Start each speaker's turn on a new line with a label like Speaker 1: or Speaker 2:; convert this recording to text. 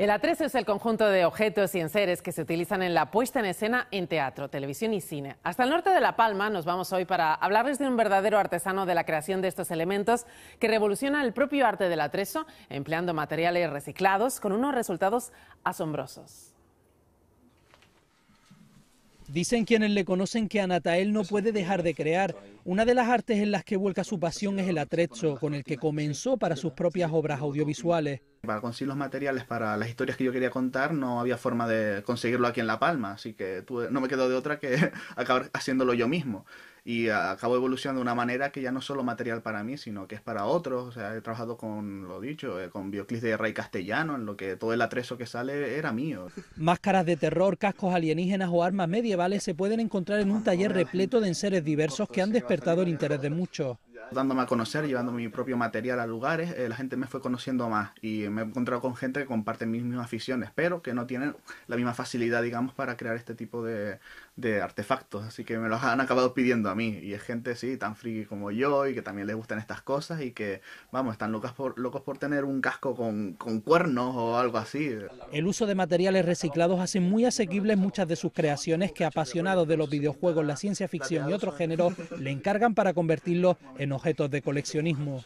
Speaker 1: El atrezo es el conjunto de objetos y enseres que se utilizan en la puesta en escena en teatro, televisión y cine. Hasta el norte de La Palma nos vamos hoy para hablarles de un verdadero artesano de la creación de estos elementos que revoluciona el propio arte del atrezo, empleando materiales reciclados con unos resultados asombrosos.
Speaker 2: Dicen quienes le conocen que Anatael no puede dejar de crear. Una de las artes en las que vuelca su pasión es el atrecho, con el que comenzó para sus propias obras audiovisuales. Para conseguir
Speaker 3: los materiales para las historias que yo quería contar no había forma de conseguirlo aquí en La Palma, así que no me quedó de otra que acabar haciéndolo yo mismo y eh, acabo evolucionando de una manera que ya no es solo material para mí, sino que es para otros. he trabajado con, lo dicho, eh, con bioclis de Rey Castellano, en lo que todo el atrezo que sale era mío.
Speaker 2: Máscaras de terror, cascos alienígenas o armas medievales se pueden encontrar en un taller repleto de enseres diversos que han despertado el interés de muchos
Speaker 3: dándome a conocer, llevando mi propio material a lugares, eh, la gente me fue conociendo más y me he encontrado con gente que comparte mis mismas aficiones, pero que no tienen la misma facilidad, digamos, para crear este tipo de, de artefactos. Así que me los han acabado pidiendo a mí y es gente, sí, tan friki como yo y que también les gustan estas cosas y que, vamos, están locos por tener un casco con, con
Speaker 2: cuernos o algo así. El uso de materiales reciclados hace muy asequibles muchas de sus creaciones que apasionados de los videojuegos, la ciencia ficción y otros géneros le encargan para convertirlos en objetos de coleccionismo.